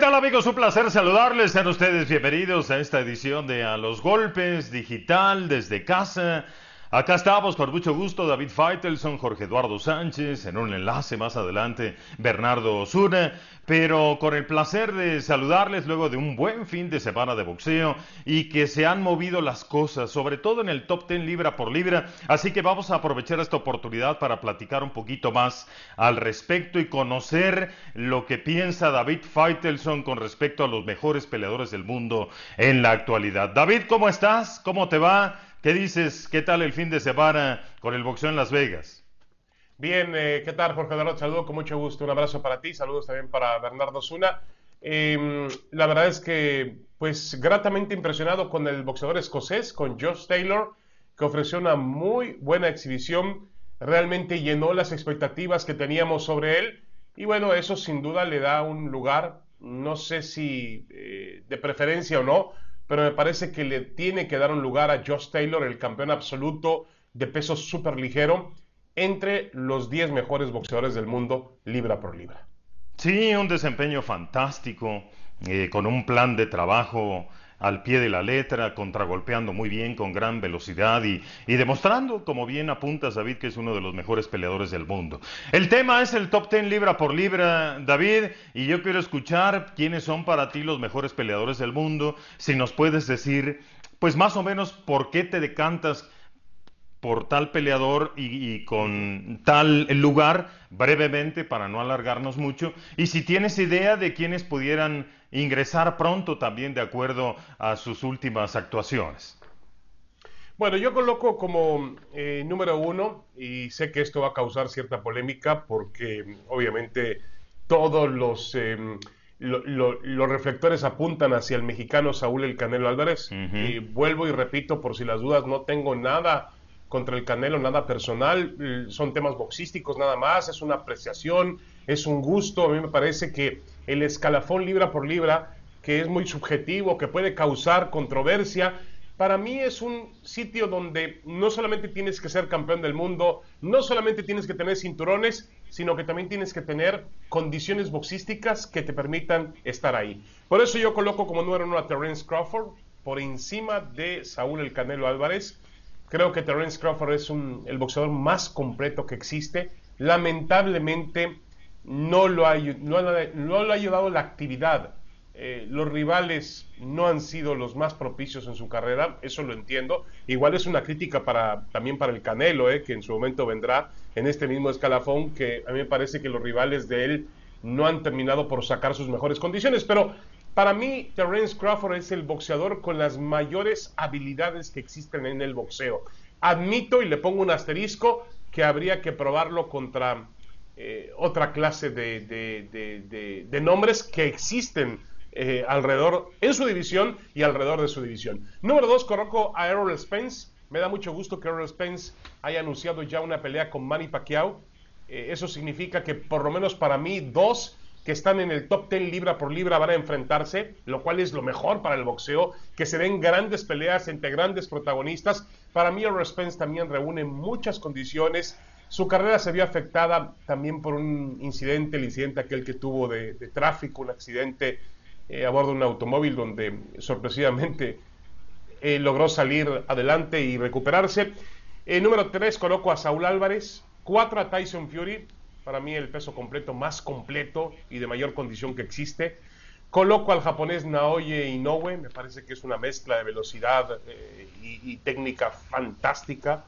tal amigos? Un placer saludarles. Sean ustedes bienvenidos a esta edición de A los Golpes Digital desde casa Acá estamos con mucho gusto David Feitelson, Jorge Eduardo Sánchez, en un enlace más adelante Bernardo Osuna, pero con el placer de saludarles luego de un buen fin de semana de boxeo y que se han movido las cosas, sobre todo en el top 10 libra por libra, así que vamos a aprovechar esta oportunidad para platicar un poquito más al respecto y conocer lo que piensa David Feitelson con respecto a los mejores peleadores del mundo en la actualidad. David, ¿cómo estás? ¿Cómo te va? ¿Qué dices? ¿Qué tal el fin de semana con el boxeo en Las Vegas? Bien, eh, ¿qué tal Jorge Darot? Saludo con mucho gusto, un abrazo para ti, saludos también para Bernardo Zuna. Em, la verdad es que, pues, gratamente impresionado con el boxeador escocés, con Josh Taylor, que ofreció una muy buena exhibición, realmente llenó las expectativas que teníamos sobre él y bueno, eso sin duda le da un lugar, no sé si eh, de preferencia o no, pero me parece que le tiene que dar un lugar a Josh Taylor, el campeón absoluto de peso súper ligero, entre los 10 mejores boxeadores del mundo, libra por libra. Sí, un desempeño fantástico, eh, con un plan de trabajo al pie de la letra, contragolpeando muy bien, con gran velocidad y, y demostrando, como bien apuntas David, que es uno de los mejores peleadores del mundo. El tema es el top 10 libra por libra, David, y yo quiero escuchar quiénes son para ti los mejores peleadores del mundo, si nos puedes decir, pues más o menos, por qué te decantas por tal peleador y, con tal lugar brevemente para no alargarnos mucho. Y si tienes idea de quiénes pudieran ingresar pronto también de acuerdo a sus últimas actuaciones. Bueno, yo coloco como eh, número uno, y sé que esto va a causar cierta polémica porque obviamente todos los, em, los reflectores apuntan hacia el mexicano Saúl El Canelo Álvarez. Y vuelvo y repito, por si las dudas, no tengo nada contra el Canelo, nada personal, eh, son temas boxísticos nada más, es una apreciación, es un gusto, a mí me parece que el escalafón libra por libra, que es muy subjetivo, que puede causar controversia, para mí es un sitio donde no solamente tienes que ser campeón del mundo, no solamente tienes que tener cinturones, sino que también tienes que tener condiciones boxísticas que te permitan estar ahí. Por eso yo coloco como número uno a Terence Crawford por encima de Saúl el Canelo Álvarez. Creo que Terence Crawford es el boxeador más completo que existe. Lamentablemente no lo ha, no, ayudado la actividad. Eh, los rivales no han sido los más propicios en su carrera, eso lo entiendo. Igual es una crítica para, también para el Canelo, eh, que en su momento vendrá en este mismo escalafón, que a mí me parece que los rivales de él no han terminado por sacar sus mejores condiciones, pero para mí, Terence Crawford es el boxeador con las mayores habilidades que existen en el boxeo. Admito y le pongo un asterisco que habría que probarlo contra eh, otra clase de, nombres que existen eh, alrededor en su división y alrededor de su división. Número dos, coloco a Errol Spence. Me da mucho gusto que Errol Spence haya anunciado ya una pelea con Manny Pacquiao. Eh, eso significa que por lo menos para mí dos que están en el top 10 libra por libra van a enfrentarse, lo cual es lo mejor para el boxeo, que se den grandes peleas entre grandes protagonistas. Para mí, Errol Spence también reúne muchas condiciones. Su carrera se vio afectada también por un incidente, el incidente aquel que tuvo de, tráfico, un accidente eh, a bordo de un automóvil donde sorpresivamente eh, logró salir adelante y recuperarse. el eh, número 3 coloco a Saúl Álvarez, 4 a Tyson Fury, para mí el peso completo más completo y de mayor condición que existe. Coloco al japonés Naoye Inoue, me parece que es una mezcla de velocidad eh, y, y, técnica fantástica.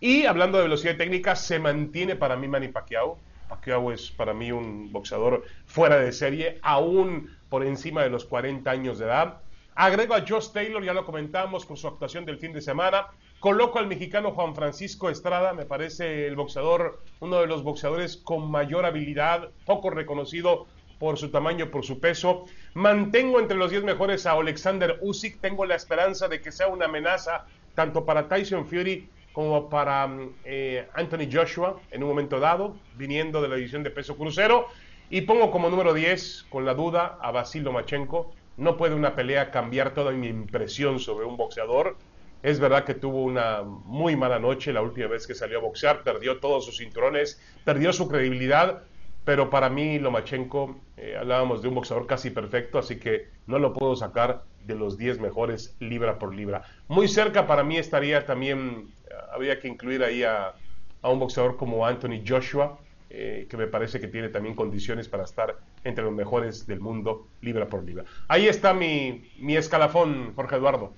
Y hablando de velocidad y técnica, se mantiene para mí Manny Pacquiao. Pacquiao es para mí un boxeador fuera de serie, aún por encima de los 40 años de edad. Agrego a Josh Taylor, ya lo comentamos con su actuación del fin de semana. Coloco al mexicano Juan Francisco Estrada, me parece el boxeador, uno de los boxeadores con mayor habilidad, poco reconocido por su tamaño, por su peso. Mantengo entre los 10 mejores a Alexander Usyk, tengo la esperanza de que sea una amenaza tanto para Tyson Fury como para mm, eh, Anthony Joshua en un momento dado, viniendo de la división de peso crucero. Y pongo como número 10, con la duda, a Basilio Lomachenko. No puede una pelea cambiar toda mi impresión sobre un boxeador es verdad que tuvo una muy mala noche la última vez que salió a boxear, perdió todos sus cinturones, perdió su credibilidad, pero para mí Lomachenko, eh, hablábamos de un boxeador casi perfecto, así que no lo puedo sacar de los 10 mejores libra por libra. Muy cerca para mí estaría también, eh, habría que incluir ahí a, un boxeador como Anthony Joshua, eh, que me parece que tiene también condiciones para estar entre los mejores del mundo libra por libra. Ahí está mi, mi escalafón, Jorge Eduardo.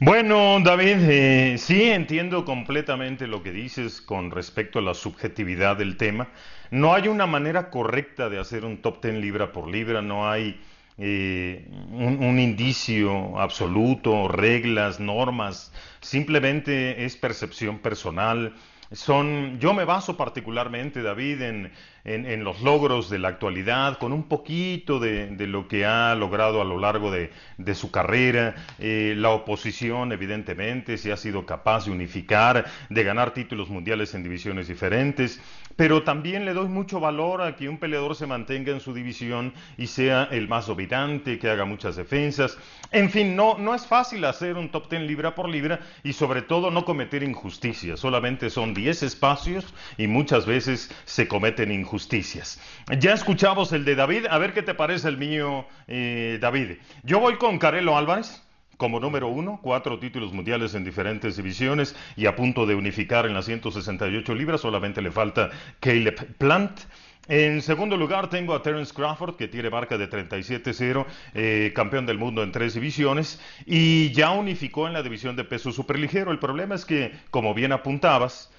Bueno, David, eh, sí entiendo completamente lo que dices con respecto a la subjetividad del tema. No hay una manera correcta de hacer un top ten libra por libra, no hay eh, un, indicio absoluto, reglas, normas, simplemente es percepción personal, son, yo me baso particularmente, David, en, en, los logros de la actualidad, con un poquito de, lo que ha logrado a lo largo de, su carrera, eh, la oposición, evidentemente, si ha sido capaz de unificar, de ganar títulos mundiales en divisiones diferentes, pero también le doy mucho valor a que un peleador se mantenga en su división y sea el más dominante, que haga muchas defensas. En fin, no, no es fácil hacer un top ten libra por libra y sobre todo no cometer injusticias, solamente son 10 espacios y muchas veces se cometen injusticias. Ya escuchamos el de David, a ver qué te parece el mío, eh, David. Yo voy con Carelo Álvarez como número uno, cuatro títulos mundiales en diferentes divisiones y a punto de unificar en las 168 libras, solamente le falta Caleb Plant. En segundo lugar tengo a Terence Crawford, que tiene marca de 37-0, eh, campeón del mundo en tres divisiones, y ya unificó en la división de peso superligero. El problema es que, como bien apuntabas,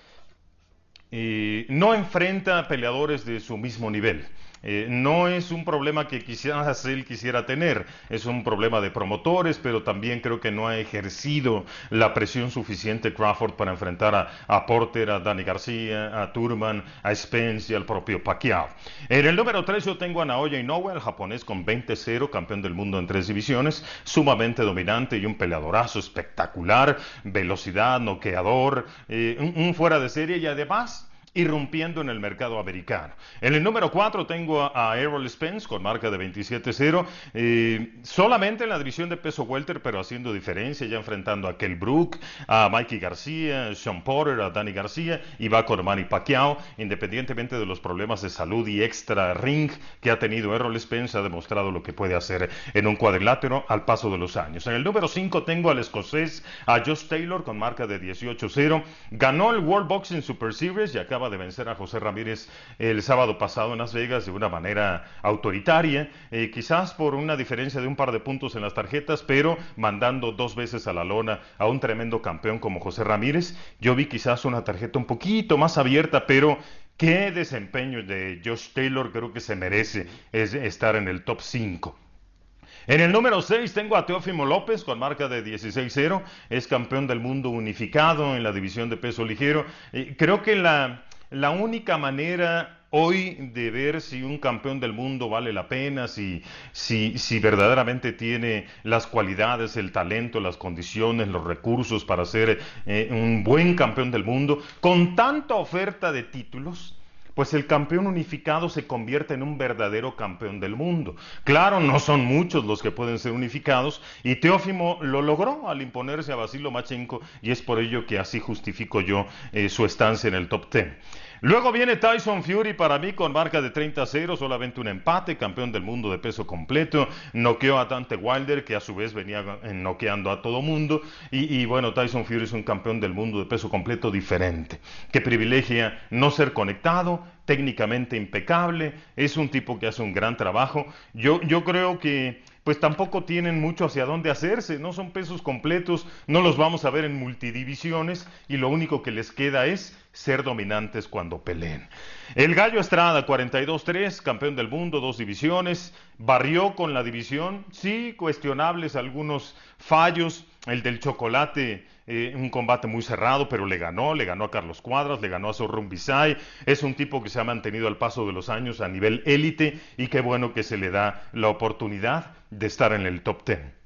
y no enfrenta a peleadores de su mismo nivel. Eh, no es un problema que quizás él quisiera tener, es un problema de promotores, pero también creo que no ha ejercido la presión suficiente Crawford para enfrentar a, Porter, a Danny García, a Turman, a Spence y al propio Pacquiao. En el número 3 yo tengo a Naoya Inoue, el japonés con 20-0, campeón del mundo en tres divisiones, sumamente dominante y un peleadorazo espectacular, velocidad, noqueador, eh, un fuera de serie y además irrumpiendo en el mercado americano. En el número 4 tengo a, Errol Spence con marca de 27-0, eh, solamente en la división de peso welter, pero haciendo diferencia, ya enfrentando a Kell Brook, a Mikey García, Sean Porter, a Danny García y va con Manny Pacquiao, independientemente de los problemas de salud y extra ring que ha tenido Errol Spence, ha demostrado lo que puede hacer en un cuadrilátero al paso de los años. En el número 5 tengo al escocés, a Josh Taylor con marca de 18-0, ganó el World Boxing Super Series y acaba de vencer a José Ramírez el sábado pasado en Las Vegas de una manera autoritaria, eh, quizás por una diferencia de un par de puntos en las tarjetas, pero mandando dos veces a la lona a un tremendo campeón como José Ramírez. Yo vi quizás una tarjeta un poquito más abierta, pero qué desempeño de Josh Taylor creo que se merece es estar en el top 5. En el número 6 tengo a Teófimo López con marca de 16-0. Es campeón del mundo unificado en la división de peso ligero. Eh, creo que la, la única manera hoy de ver si un campeón del mundo vale la pena, si, si, verdaderamente tiene las cualidades, el talento, las condiciones, los recursos para ser eh, un buen campeón del mundo, con tanta oferta de títulos, pues el campeón unificado se convierte en un verdadero campeón del mundo. Claro, no son muchos los que pueden ser unificados, y Teófimo lo logró al imponerse a Basilo Machenko, y es por ello que así justifico yo eh, su estancia en el top 10. Luego viene Tyson Fury para mí con marca de 30-0, solamente un empate, campeón del mundo de peso completo, noqueó a Dante Wilder, que a su vez venía eh, noqueando a todo mundo, y, bueno, Tyson Fury es un campeón del mundo de peso completo diferente, que privilegia no ser conectado, técnicamente impecable, es un tipo que hace un gran trabajo. Yo, yo creo que pues tampoco tienen mucho hacia dónde hacerse, no son pesos completos, no los vamos a ver en multidivisiones y lo único que les queda es ser dominantes cuando peleen. El Gallo Estrada, 42-3, campeón del mundo, dos divisiones, barrió con la división, sí, cuestionables algunos fallos, el del chocolate eh, un combate muy cerrado, pero le ganó, le ganó a Carlos Cuadras, le ganó a su Bisay. Es un tipo que se ha mantenido al paso de los años a nivel élite y qué bueno que se le da la oportunidad de estar en el top ten.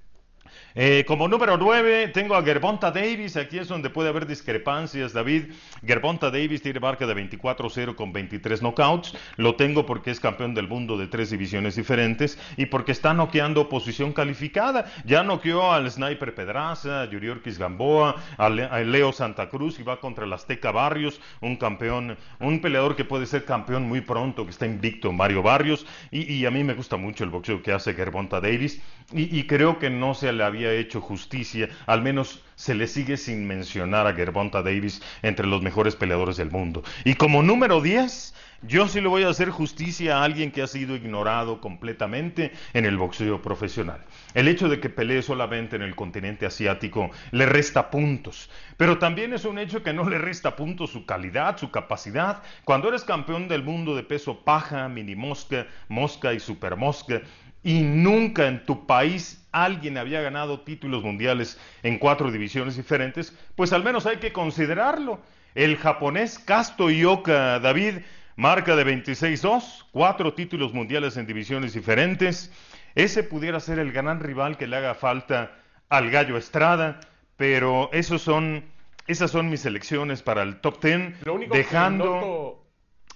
Eh, como número 9 tengo a Gerbonta Davis, aquí es donde puede haber discrepancias, David. Gerbonta Davis tiene marca de 24-0 con 23 knockouts, lo tengo porque es campeón del mundo de tres divisiones diferentes y porque está noqueando posición calificada. Ya noqueó al Sniper Pedraza, a Yuriorkis Gamboa, a, Leo Santa Cruz y va contra el Azteca Barrios, un campeón, un peleador que puede ser campeón muy pronto, que está invicto, en Mario Barrios. Y, a mí me gusta mucho el boxeo que hace Gerbonta Davis y, y creo que no se le había hecho justicia, al menos se le sigue sin mencionar a Gervonta Davis entre los mejores peleadores del mundo. Y como número 10, yo sí le voy a hacer justicia a alguien que ha sido ignorado completamente en el boxeo profesional. El hecho de que pelee solamente en el continente asiático le resta puntos, pero también es un hecho que no le resta puntos su calidad, su capacidad. Cuando eres campeón del mundo de peso paja, mini mosca, mosca y super mosca, y nunca en tu país alguien había ganado títulos mundiales en cuatro divisiones diferentes, pues al menos hay que considerarlo. El japonés Kasto Ioka David, marca de 26-2, cuatro títulos mundiales en divisiones diferentes. Ese pudiera ser el gran rival que le haga falta al Gallo Estrada, pero esos son, esas son mis elecciones para el top 10. dejando...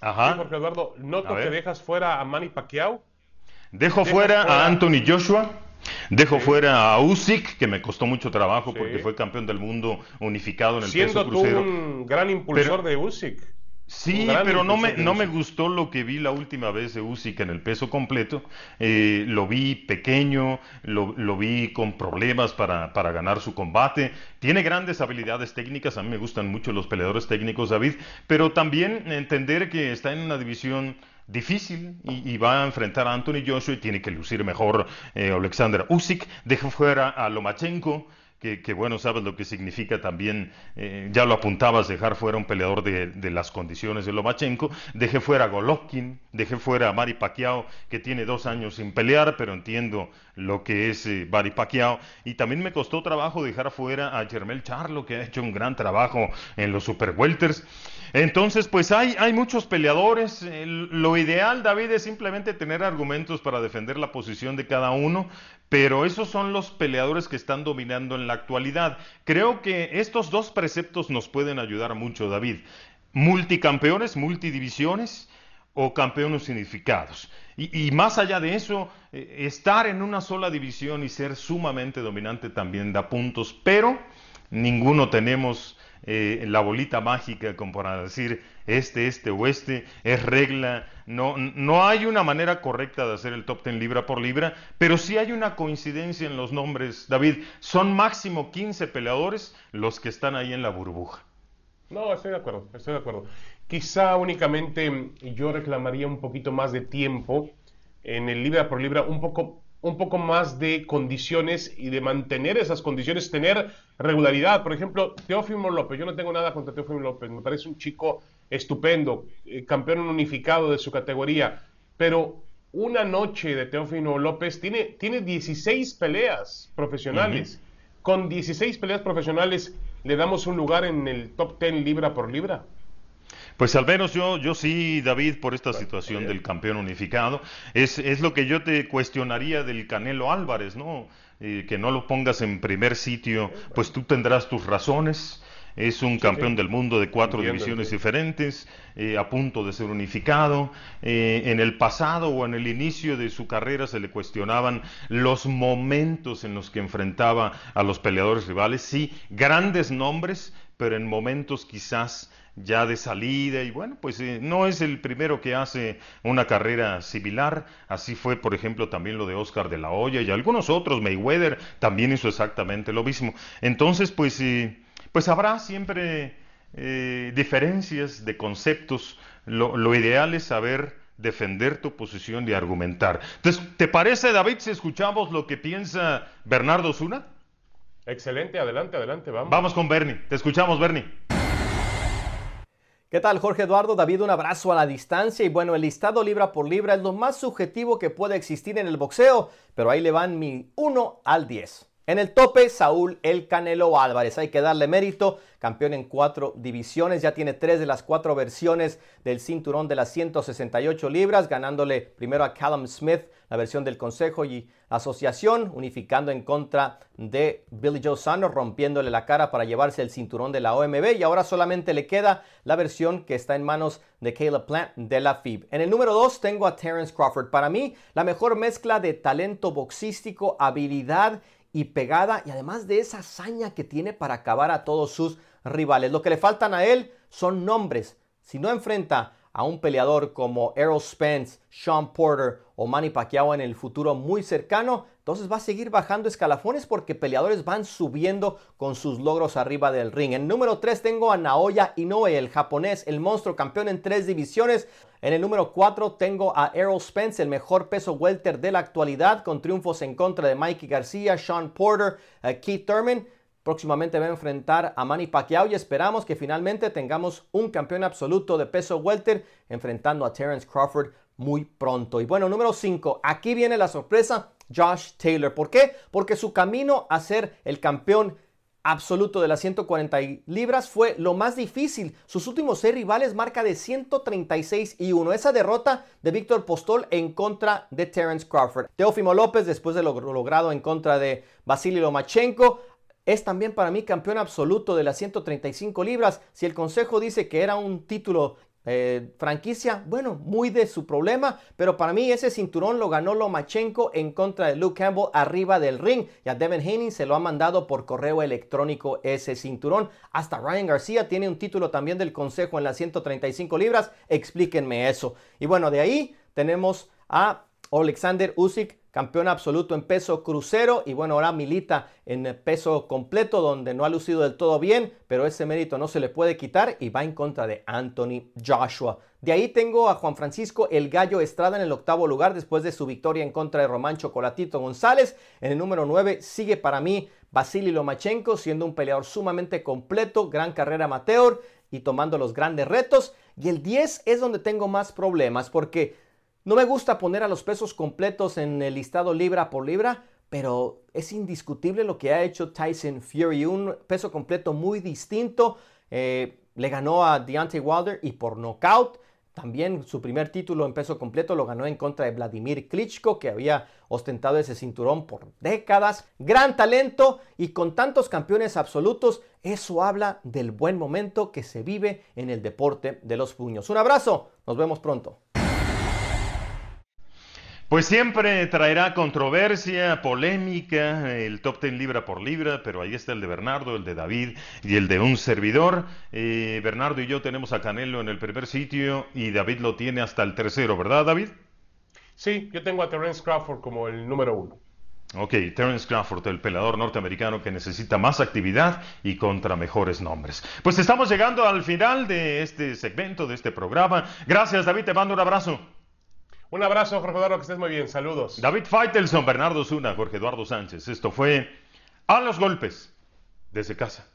Ajá. Jorge Eduardo, noto que dejas fuera a Manny Pacquiao. Dejo fuera a Anthony Joshua. Dejo fuera a Usyk, que me costó mucho trabajo porque fue campeón del mundo unificado en el peso crucero. Tú un gran impulsor de Usyk. Sí, pero no me, no me gustó lo que vi la última vez de Usyk en el peso completo. Eh, lo vi pequeño, lo, vi con problemas para, para, ganar su combate. Tiene grandes habilidades técnicas, a mí me gustan mucho los peleadores técnicos, David, pero también entender que está en una división difícil y, va a enfrentar a Anthony Joshua y tiene que lucir mejor eh, Alexander Usyk. Deja fuera a Lomachenko que, bueno, sabes lo que significa también, eh, ya lo apuntabas, dejar fuera un peleador de, las condiciones de Lomachenko, dejé fuera a Golovkin, dejé fuera a Mari Pacquiao, que tiene dos años sin pelear, pero entiendo lo que es eh, Mari Pacquiao, y también me costó trabajo dejar fuera a Germel Charlo, que ha hecho un gran trabajo en los Super Welters. Entonces, pues hay, hay muchos peleadores. lo ideal, David, es simplemente tener argumentos para defender la posición de cada uno, pero esos son los peleadores que están dominando en la actualidad. Creo que estos dos preceptos nos pueden ayudar mucho, David. Multicampeones, multidivisiones o campeones significados. Y, más allá de eso, eh, estar en una sola división y ser sumamente dominante también da puntos, pero ninguno tenemos eh, la bolita mágica como para decir este, este o este, es regla no, hay una manera correcta de hacer el top 10 libra por libra, pero sí hay una coincidencia en los nombres, David. Son máximo 15 peleadores los que están ahí en la burbuja. No, estoy de acuerdo, estoy de acuerdo. Quizá únicamente yo reclamaría un poquito más de tiempo en el libra por libra, un poco, un poco más de condiciones y de mantener esas condiciones, tener regularidad. Por ejemplo, Teófimo López, yo no tengo nada contra Teófimo López, me parece un chico estupendo, eh, campeón unificado de su categoría, pero una noche de Teófimo López tiene, tiene 16 peleas profesionales. Con 16 peleas profesionales le damos un lugar en el top 10 libra por libra. Pues al menos yo, yo sí, David, por esta situación del campeón unificado, es, es lo que yo te cuestionaría del Canelo Álvarez, ¿no? que no lo pongas en primer sitio, pues tú tendrás tus razones. Es un campeón del mundo de cuatro divisiones diferentes, eh, a punto de ser unificado. Eh, en el pasado o en el inicio de su carrera se le cuestionaban los momentos en los que enfrentaba a los peleadores rivales. Sí, grandes nombres, pero en momentos quizás ya de salida y bueno, pues eh, no es el primero que hace una carrera similar, así fue por ejemplo también lo de Oscar de la Hoya y algunos otros, Mayweather también hizo exactamente lo mismo. Entonces pues, eh, pues habrá siempre eh, diferencias de conceptos, lo, ideal es saber defender tu posición y argumentar. Entonces, ¿te parece David si escuchamos lo que piensa Bernardo Zuna? Excelente, adelante, adelante, vamos. Vamos con Bernie, te escuchamos Bernie. ¿Qué tal, Jorge Eduardo? David, un abrazo a la distancia. Y bueno, el listado libra por libra es lo más subjetivo que puede existir en el boxeo, pero ahí le van mi 1 al 10. En el tope, Saúl El Canelo Álvarez. Hay que darle mérito. Campeón en cuatro divisiones. Ya tiene tres de las cuatro versiones del cinturón de las 168 libras, ganándole primero a Callum Smith la versión del Consejo y Asociación, unificando en contra de Billy Joe Sano, rompiéndole la cara para llevarse el cinturón de la OMB. Y ahora solamente le queda la versión que está en manos de Caleb Plant de la FIB. En el número dos tengo a Terence Crawford. Para mí, la mejor mezcla de talento boxístico, habilidad y pegada y además de esa hazaña que tiene para acabar a todos sus rivales. Lo que le faltan a él son nombres. Si no enfrenta a un peleador como Errol Spence, Sean Porter o Manny Pacquiao en el futuro muy cercano, entonces va a seguir bajando escalafones porque peleadores van subiendo con sus logros arriba del ring. En número 3 tengo a Naoya Inoue, el japonés, el monstruo campeón en tres divisiones. En el número 4 tengo a Errol Spence, el mejor peso welter de la actualidad, con triunfos en contra de Mikey García, Sean Porter, eh, Keith Thurman. Próximamente va a enfrentar a Manny Pacquiao y esperamos que finalmente tengamos un campeón absoluto de peso welter enfrentando a Terence Crawford muy pronto. Y bueno, número 5, aquí viene la sorpresa, Josh Taylor. ¿Por qué? Porque su camino a ser el campeón absoluto de las 140 libras fue lo más difícil. Sus últimos seis rivales marca de 136 y 1. Esa derrota de Víctor Postol en contra de Terence Crawford. Teófimo López, después de lo logrado en contra de Vasily Lomachenko, es también para mí campeón absoluto de las 135 libras. Si el consejo dice que era un título eh, franquicia, bueno, muy de su problema, pero para mí ese cinturón lo ganó Lomachenko en contra de Luke Campbell arriba del ring. Y a Devin se lo ha mandado por correo electrónico ese cinturón. Hasta Ryan García tiene un título también del Consejo en las 135 libras. Explíquenme eso. Y bueno, de ahí tenemos a Alexander Usyk campeón absoluto en peso crucero y bueno, ahora milita en peso completo donde no ha lucido del todo bien, pero ese mérito no se le puede quitar y va en contra de Anthony Joshua. De ahí tengo a Juan Francisco El Gallo Estrada en el octavo lugar después de su victoria en contra de Román Chocolatito González. En el número 9 sigue para mí Vasily Lomachenko siendo un peleador sumamente completo, gran carrera amateur y tomando los grandes retos. Y el 10 es donde tengo más problemas porque no me gusta poner a los pesos completos en el listado libra por libra, pero es indiscutible lo que ha hecho Tyson Fury, un peso completo muy distinto. Eh, le ganó a Deontay Wilder y por nocaut. También su primer título en peso completo lo ganó en contra de Vladimir Klitschko, que había ostentado ese cinturón por décadas. Gran talento y con tantos campeones absolutos, eso habla del buen momento que se vive en el deporte de los puños. Un abrazo, nos vemos pronto. Pues siempre traerá controversia, polémica, el top ten libra por libra, pero ahí está el de Bernardo, el de David y el de un servidor. Eh, Bernardo y yo tenemos a Canelo en el primer sitio y David lo tiene hasta el tercero, ¿verdad David? Sí, yo tengo a Terence Crawford como el número uno. Ok, Terence Crawford, el pelador norteamericano que necesita más actividad y contra mejores nombres. Pues estamos llegando al final de este segmento, de este programa. Gracias David, te mando un abrazo. Un abrazo, Jorge Eduardo, que estés muy bien. Saludos. David Faitelson, Bernardo Zuna, Jorge Eduardo Sánchez. Esto fue A los Golpes, desde casa.